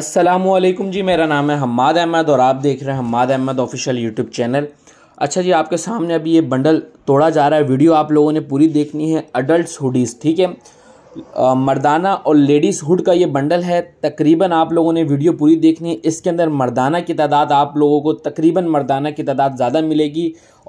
असलम जी मेरा नाम है हमाद अहमद और आप देख रहे हैं Hammad Ahmed official YouTube channel अच्छा जी आपके सामने अभी ये बंडल तोड़ा जा रहा है वीडियो आप लोगों ने पूरी देखनी है अडल्ट हुडीज़ ठीक है मर्दाना और लेडीज़ हुड का ये बंडल है तकरीबन आप लोगों ने वीडियो पूरी देखनी है इसके अंदर मर्दाना की तादाद आप लोगों को तकरीबन मर्दाना की तादाद ज़्यादा मिलेगी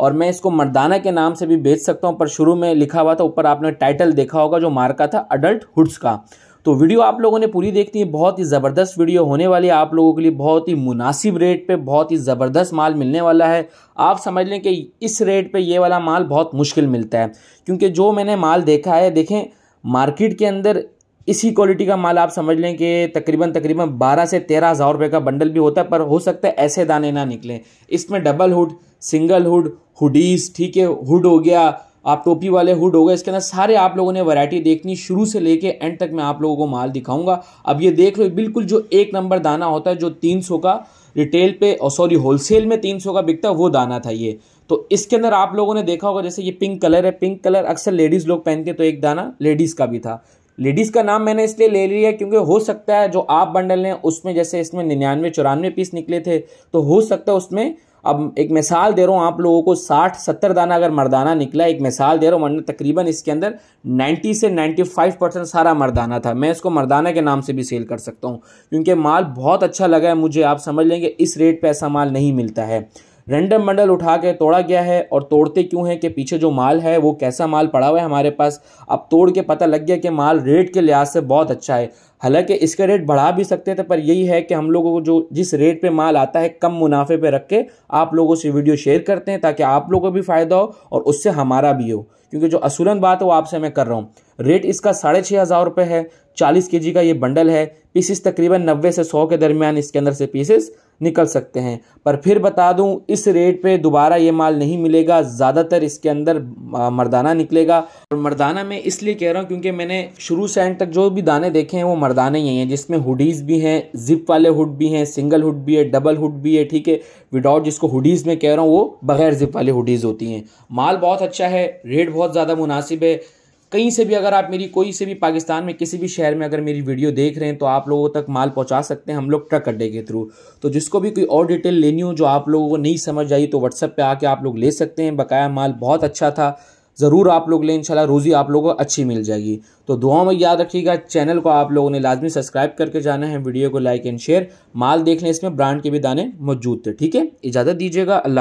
और मैं इसको मर्दाना के नाम से भी बेच सकता हूँ पर शुरू में लिखा हुआ था ऊपर आपने टाइटल देखा होगा जो मार्का था अडल्ट हुड्स का तो वीडियो आप लोगों ने पूरी देखनी है बहुत ही ज़बरदस्त वीडियो होने वाली है आप लोगों के लिए बहुत ही मुनासिब रेट पे बहुत ही ज़बरदस्त माल मिलने वाला है आप समझ लें कि इस रेट पे ये वाला माल बहुत मुश्किल मिलता है क्योंकि जो मैंने माल देखा है देखें मार्केट के अंदर इसी क्वालिटी का माल आप समझ लें कि तकरीबन तकरीबन बारह से तेरह हज़ार रुपये का बंडल भी होता है पर हो सकता है ऐसे दाने ना निकलें इसमें double hood single hood hoodies ठीक है हुड हो गया आप टोपी वाले हुड हो गए इसके अंदर सारे आप लोगों ने वैरायटी देखनी शुरू से लेके एंड तक मैं आप लोगों को माल दिखाऊंगा अब ये देख लो बिल्कुल जो एक नंबर दाना होता है जो तीन सौ का रिटेल पे और सॉरी होलसेल में तीन सौ का बिकता है वो दाना था ये तो इसके अंदर आप लोगों ने देखा होगा जैसे ये पिंक कलर है पिंक कलर अक्सर लेडीज़ लोग पहनते तो एक दाना लेडीज़ का भी था लेडीज़ का नाम मैंने इसलिए ले लिया क्योंकि हो सकता है जो आप बंडल लें उसमें जैसे इसमें निन्यानवे चौरानवे पीस निकले थे तो हो सकता है उसमें अब एक मिसाल दे रहा हूँ आप लोगों को साठ सत्तर दाना अगर मर्दाना निकला एक मिसाल दे रहा हूँ वरना तकरीबन इसके अंदर नाइन्टी से नाइन्टी फाइव परसेंट सारा मर्दाना था मैं इसको मर्दाना के नाम से भी सेल कर सकता हूँ क्योंकि माल बहुत अच्छा लगा है मुझे आप समझ लेंगे इस रेट पर ऐसा माल नहीं मिलता है रेंडम बंडल उठा के तोड़ा गया है और तोड़ते क्यों है कि पीछे जो माल है वो कैसा माल पड़ा हुआ है हमारे पास अब तोड़ के पता लग गया कि माल रेट के लिहाज से बहुत अच्छा है हालांकि इसका रेट बढ़ा भी सकते थे पर यही है कि हम लोगों को जो जिस रेट पे माल आता है कम मुनाफे पे रख के आप लोगों से वीडियो शेयर करते हैं ताकि आप लोगों को भी फ़ायदा हो और उससे हमारा भी हो क्योंकि जो असूलन बात है वो आपसे मैं कर रहा हूँ रेट इसका साढ़े छः हज़ार रुपये है चालीस के जी का ये बंडल है पीसेस तकरीबन नब्बे से सौ के दरमियान इसके अंदर से पीसेस निकल सकते हैं पर फिर बता दूं इस रेट पे दोबारा ये माल नहीं मिलेगा ज़्यादातर इसके अंदर मर्दाना निकलेगा और मर्दाना मैं इसलिए कह रहा हूँ क्योंकि मैंने शुरू से एंड तक जो भी दाने देखे हैं वो मर्दाने ही हैं जिसमें हुडीज़ भी हैं जिप वाले हुड भी हैं सिंगल हुड भी है डबल हुड भी है ठीक है विदाउट जिसको हुडीज़ में कह रहा हूँ वो बगैर जिप वाले हुडीज़ होती हैं माल बहुत अच्छा है रेट बहुत ज़्यादा मुनासिब है कहीं से भी अगर आप मेरी कोई से भी पाकिस्तान में किसी भी शहर में अगर मेरी वीडियो देख रहे हैं तो आप लोगों तक माल पहुंचा सकते हैं हम लोग ट्रक अड्डे के थ्रू तो जिसको भी कोई और डिटेल लेनी हो जो आप लोगों को नहीं समझ आई तो व्हाट्सएप पर आके आप लोग ले सकते हैं बकाया माल बहुत अच्छा था ज़रूर आप लोग लें इनशाला रोज़ी आप लोगों को अच्छी मिल जाएगी तो दुआओं में याद रखिएगा चैनल को आप लोगों ने लाजमी सब्सक्राइब करके जाना है वीडियो को लाइक एंड शेयर माल देख लें इसमें ब्रांड के भी दाने मौजूद थे ठीक है इजाज़त दीजिएगा अल्लाह